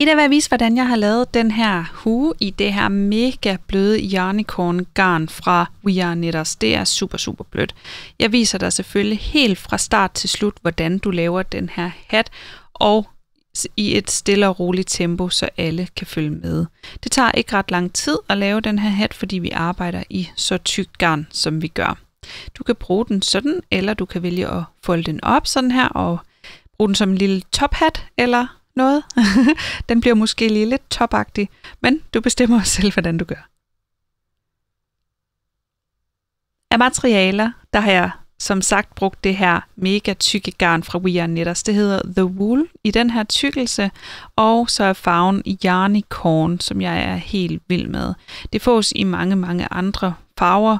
I dag vil jeg vise, hvordan jeg har lavet den her hue i det her mega bløde yarnicorn garn fra We Are Knitters. Det er super, super blødt. Jeg viser dig selvfølgelig helt fra start til slut, hvordan du laver den her hat, og i et stille og roligt tempo, så alle kan følge med. Det tager ikke ret lang tid at lave den her hat, fordi vi arbejder i så tykt garn, som vi gør. Du kan bruge den sådan, eller du kan vælge at folde den op sådan her og bruge den som en lille tophat, eller noget. den bliver måske lige lidt topagtig, men du bestemmer selv, hvordan du gør. Af materialer, der har jeg som sagt brugt det her mega tykke garn fra We Are Knitters. Det hedder The Wool i den her tykkelse, og så er farven Yarny Corn, som jeg er helt vild med. Det fås i mange, mange andre farver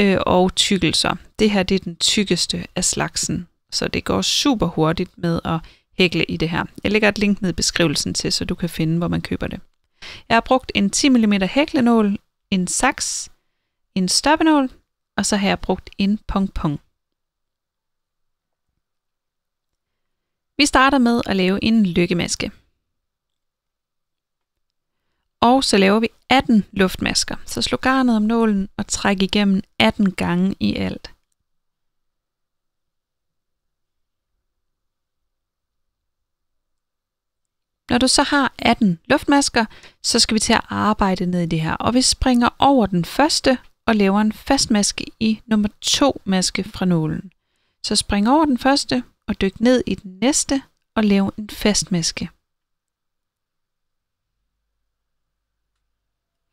øh, og tykkelser. Det her det er den tykkeste af slagsen, så det går super hurtigt med at hækle i det her. Jeg lægger et link ned i beskrivelsen til, så du kan finde, hvor man køber det. Jeg har brugt en 10 mm hæklenål, en saks, en stoppenål, og så har jeg brugt en pongpong. Vi starter med at lave en lykkemaske. Og så laver vi 18 luftmasker. Så slå garnet om nålen og træk igennem 18 gange i alt. Når du så har 18 luftmasker, så skal vi til at arbejde ned i det her. Og vi springer over den første og laver en fast maske i nummer 2 maske fra nålen. Så spring over den første og dyk ned i den næste og lav en fast maske.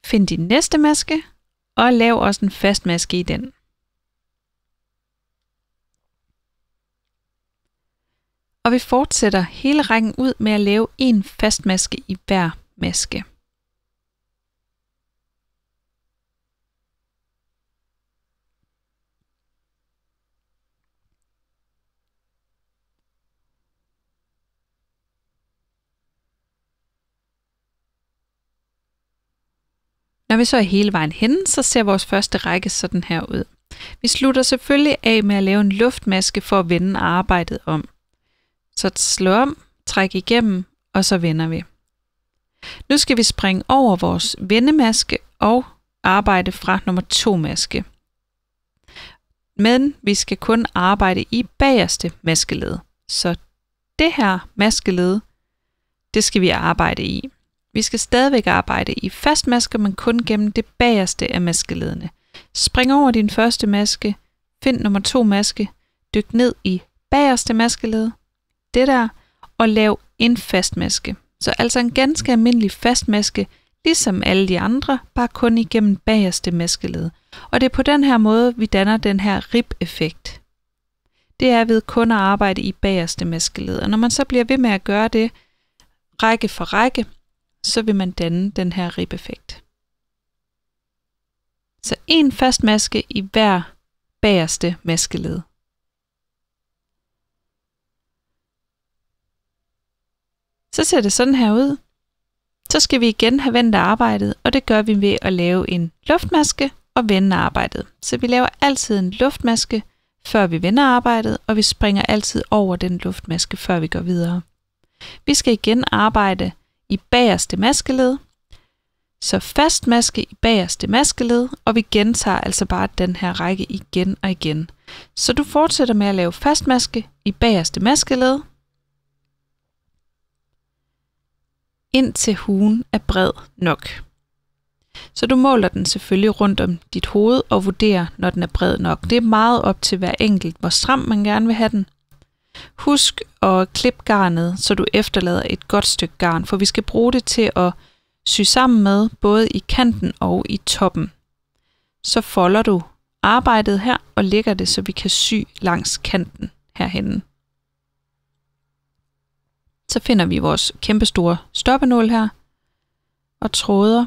Find din næste maske og lav også en fast maske i den. og vi fortsætter hele rækken ud med at lave en fastmaske i hver maske. Når vi så er hele vejen hen, så ser vores første række sådan her ud. Vi slutter selvfølgelig af med at lave en luftmaske for at vende arbejdet om. Så slå om, træk igennem, og så vender vi. Nu skal vi springe over vores vendemaske og arbejde fra nummer 2 maske. Men vi skal kun arbejde i bagerste maskeled. Så det her maskeled, det skal vi arbejde i. Vi skal stadigvæk arbejde i fast maske, men kun gennem det bagerste af maskeledene. Spring over din første maske, find nummer 2 maske, dyk ned i bagerste maskeled, det der, og lav en fastmaske. Så altså en ganske almindelig fastmaske, ligesom alle de andre, bare kun igennem bagerste maskeled. Og det er på den her måde, vi danner den her rib-effekt. Det er ved kun at arbejde i bagerste maskeled, og når man så bliver ved med at gøre det række for række, så vil man danne den her rib-effekt. Så en fastmaske i hver bagerste maskeled. så ser det sådan her ud. Så skal vi igen have vendt arbejdet, og det gør vi ved at lave en luftmaske og vende arbejdet. Så vi laver altid en luftmaske, før vi vender arbejdet, og vi springer altid over den luftmaske, før vi går videre. Vi skal igen arbejde i bagerste maskeled, så fast maske i bagerste maskeled, og vi gentager altså bare den her række igen og igen. Så du fortsætter med at lave fast maske i bagerste maskeled, indtil huen er bred nok. Så du måler den selvfølgelig rundt om dit hoved og vurderer, når den er bred nok. Det er meget op til hver enkelt, hvor stram man gerne vil have den. Husk at klippe garnet, så du efterlader et godt stykke garn, for vi skal bruge det til at sy sammen med, både i kanten og i toppen. Så folder du arbejdet her og lægger det, så vi kan sy langs kanten herhenne. Så finder vi vores kæmpestore stoppenål her og tråder.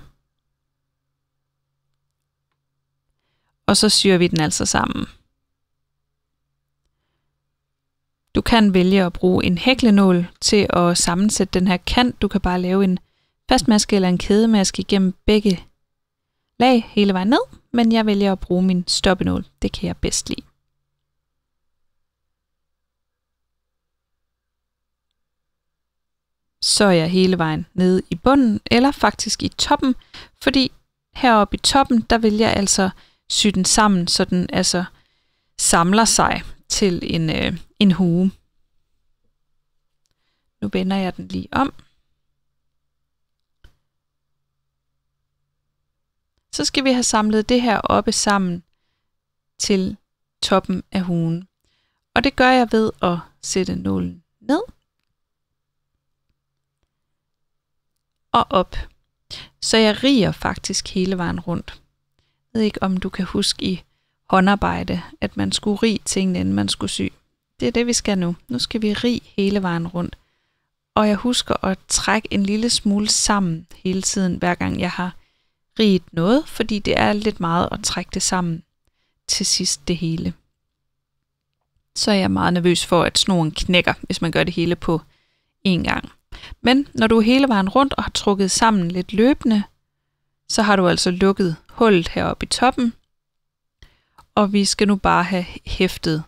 Og så syr vi den altså sammen. Du kan vælge at bruge en hæklenål til at sammensætte den her kant. Du kan bare lave en fastmaske eller en kædemaske igennem begge lag hele vejen ned, men jeg vælger at bruge min stoppenål. Det kan jeg bedst lide. så er jeg hele vejen nede i bunden, eller faktisk i toppen, fordi heroppe i toppen, der vil jeg altså sy den sammen, så den altså samler sig til en, øh, en hue. Nu vender jeg den lige om. Så skal vi have samlet det her oppe sammen til toppen af huen. Og det gør jeg ved at sætte nålen ned og op. Så jeg riger faktisk hele vejen rundt. Jeg ved ikke, om du kan huske i håndarbejde, at man skulle rige tingene, inden man skulle sy. Det er det, vi skal nu. Nu skal vi rige hele vejen rundt. Og jeg husker at trække en lille smule sammen hele tiden, hver gang jeg har riget noget, fordi det er lidt meget at trække det sammen til sidst det hele. Så er jeg meget nervøs for, at snoren knækker, hvis man gør det hele på én gang. Men når du er hele vejen rundt og har trukket sammen lidt løbende, så har du altså lukket hullet heroppe i toppen. Og vi skal nu bare have hæftet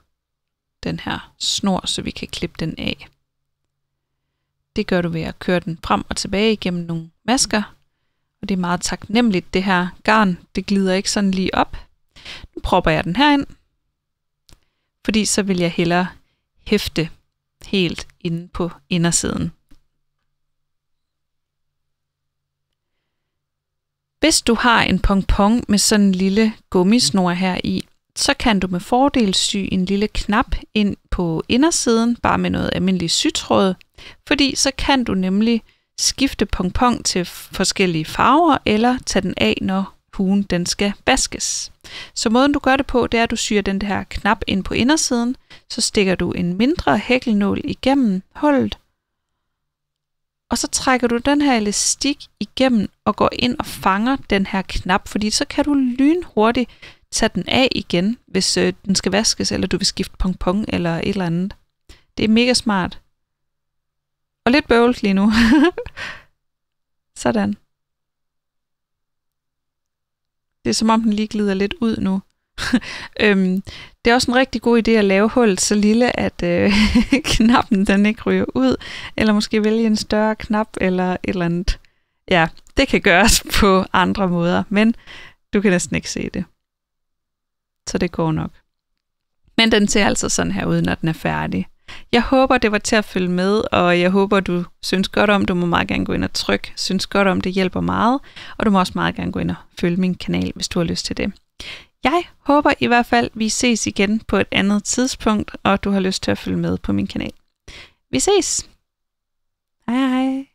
den her snor, så vi kan klippe den af. Det gør du ved at køre den frem og tilbage igennem nogle masker. Og det er meget taknemmeligt, det her garn. Det glider ikke sådan lige op. Nu propper jeg den herind, fordi så vil jeg hellere hæfte helt inde på indersiden. Hvis du har en pongpong med sådan en lille gummisnor her i, så kan du med fordel sy en lille knap ind på indersiden, bare med noget almindelig sytråd, fordi så kan du nemlig skifte pongpong til forskellige farver eller tage den af, når huen den skal vaskes. Så måden du gør det på, det er, at du syr den her knap ind på indersiden, så stikker du en mindre hækkelnål igennem hullet, og så trækker du den her elastik igennem og går ind og fanger den her knap, fordi så kan du lynhurtigt tage den af igen, hvis øh, den skal vaskes, eller du vil skifte pongpong eller et eller andet. Det er mega smart. Og lidt bøvlet lige nu. Sådan. Det er som om den lige glider lidt ud nu. øhm, det er også en rigtig god idé at lave hullet så lille, at øh, knappen den ikke ryger ud, eller måske vælge en større knap eller et eller andet. Ja, det kan gøres på andre måder, men du kan næsten ikke se det. Så det går nok. Men den ser altså sådan her ud, når den er færdig. Jeg håber, det var til at følge med, og jeg håber, du synes godt om, du må meget gerne gå ind og trykke, synes godt om, det hjælper meget, og du må også meget gerne gå ind og følge min kanal, hvis du har lyst til det. Jeg håber i hvert fald, vi ses igen på et andet tidspunkt, og du har lyst til at følge med på min kanal. Vi ses! Hej hej!